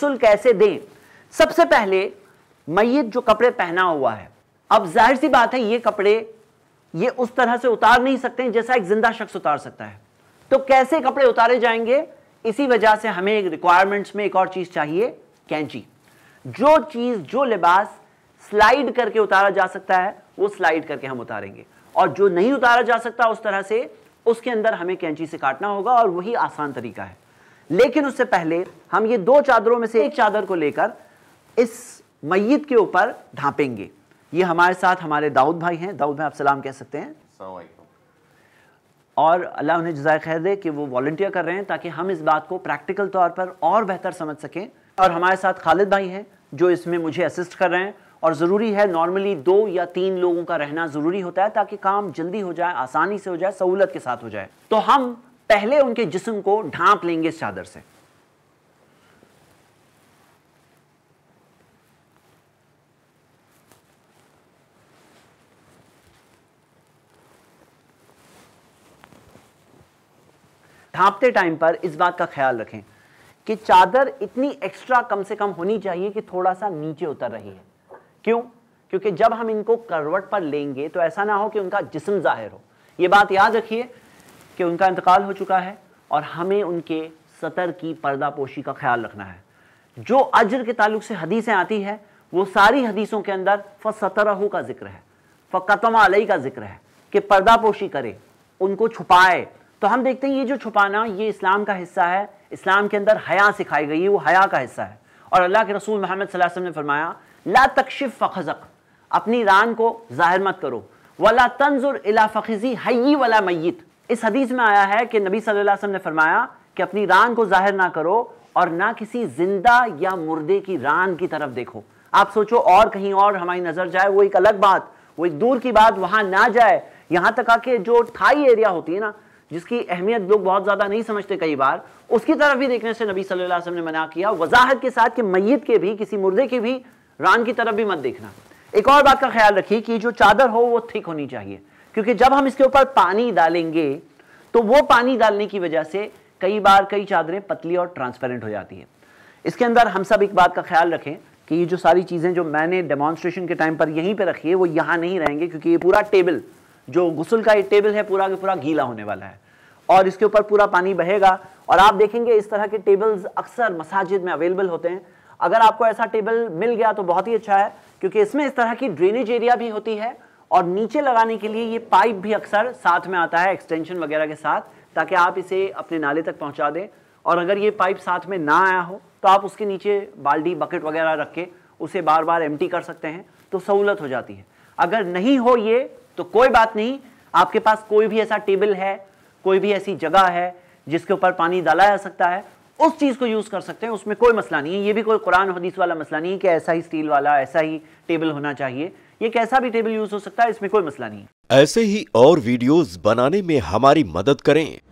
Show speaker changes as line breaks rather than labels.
गसल कैसे दें सबसे पहले मैत जो कपड़े पहना हुआ है अब जाहिर सी बात है ये कपड़े ये उस तरह से उतार नहीं सकते जैसा एक जिंदा शख्स उतार सकता है तो कैसे कपड़े उतारे जाएंगे इसी वजह से हमें एक रिक्वायरमेंट्स में एक और चीज़ चाहिए कैंची जो चीज़ जो लिबास स्लाइड करके उतारा जा सकता है वो स्लाइड करके हम उतारेंगे और जो नहीं उतारा जा सकता उस तरह से उसके अंदर हमें कैंची से काटना होगा और वही आसान तरीका है लेकिन उससे पहले हम ये दो चादरों में से एक चादर को लेकर इस मैत के ऊपर ढांपेंगे ये हमारे साथ हमारे दाऊद भाई हैं दाऊद भाई आप सलाम कह सकते हैं और अल्लाह उन्हें जजाय खैर दे कि वो वॉल्टियर कर रहे हैं ताकि हम इस बात को प्रैक्टिकल तौर पर और बेहतर समझ सकें और हमारे साथ खालिद भाई हैं जो इसमें मुझे असिस्ट कर रहे हैं और ज़रूरी है नॉर्मली दो या तीन लोगों का रहना ज़रूरी होता है ताकि काम जल्दी हो जाए आसानी से हो जाए सहूलत के साथ हो जाए तो हम पहले उनके जिस्म को ढांप लेंगे इस चादर से ढांपते टाइम पर इस बात का ख्याल रखें कि चादर इतनी एक्स्ट्रा कम से कम होनी चाहिए कि थोड़ा सा नीचे उतर रही है क्यों क्योंकि जब हम इनको करवट पर लेंगे तो ऐसा ना हो कि उनका जिस्म जाहिर हो यह बात याद रखिए कि उनका इंतकाल हो चुका है और हमें उनके सतर की पर्दापोशी का ख्याल रखना है जो अजर के ताल्लुक से हदीसें आती है वो सारी हदीसों के अंदर सतरहू का जिक्र है कतम अलई का जिक्र है कि पर्दापोशी करे उनको छुपाए तो हम देखते हैं ये जो छुपाना ये इस्लाम का हिस्सा है इस्लाम के अंदर हया सिखाई गई है वो हया का हिस्सा है और अल्लाह के रसूल मोहम्मद वसल्लम ने फरमाया ला तकशिफ फ़खज़क अपनी रान को ज़ाहिर मत करो वला तंजुर इला फ़खज़ी हई वला मैत इस हदीस में आया है कि नबी सल्लल्लाहु अलैहि वसल्लम ने फरमाया कि अपनी रान को जाहिर ना करो और ना किसी जिंदा या मुर्दे की रान की तरफ देखो आप सोचो और कहीं और हमारी नज़र जाए वो एक अलग बात वो एक दूर की बात वहां ना जाए यहां तक आके जो थाई एरिया होती है ना जिसकी अहमियत लोग बहुत ज़्यादा नहीं समझते कई बार उसकी तरफ भी देखने से नबी सल्लल्लाहु अलैहि वसल्लम ने मना किया वजाहत के साथ कि मैत के भी किसी मुर्दे के भी रान की तरफ भी मत देखना एक और बात का ख्याल रखिए कि जो चादर हो वो थिक होनी चाहिए क्योंकि जब हम इसके ऊपर पानी डालेंगे तो वो पानी डालने की वजह से कई बार कई चादरें पतली और ट्रांसपेरेंट हो जाती हैं इसके अंदर हम सब एक बात का ख्याल रखें कि ये जो सारी चीज़ें जो मैंने डेमॉन्स्ट्रेशन के टाइम पर यहीं पर रखी है वो यहाँ नहीं रहेंगे क्योंकि ये पूरा टेबल जो गुसल का ये टेबल है पूरा पूरा गीला होने वाला है और इसके ऊपर पूरा पानी बहेगा और आप देखेंगे इस तरह के टेबल्स अक्सर मसाजिद में अवेलेबल होते हैं अगर आपको ऐसा टेबल मिल गया तो बहुत ही अच्छा है क्योंकि इसमें इस तरह की ड्रेनेज एरिया भी होती है और नीचे लगाने के लिए ये पाइप भी अक्सर साथ में आता है एक्सटेंशन वगैरह के साथ ताकि आप इसे अपने नाले तक पहुंचा दें और अगर ये पाइप साथ में ना आया हो तो आप उसके नीचे बाल्टी बकेट वगैरह रख के उसे बार बार एम कर सकते हैं तो सहूलत हो जाती है अगर नहीं हो ये तो कोई बात नहीं आपके पास कोई भी ऐसा टेबल है कोई भी ऐसी जगह है जिसके ऊपर पानी डाला जा सकता है उस चीज़ को यूज़ कर सकते हैं उसमें कोई मसला नहीं है ये भी कोई कुरान हदीस वाला मसला नहीं है कि ऐसा ही स्टील वाला ऐसा ही टेबल होना चाहिए ये कैसा भी टेबल यूज़ हो सकता है इसमें कोई मसला नहीं ऐसे ही और वीडियोस बनाने में हमारी मदद करें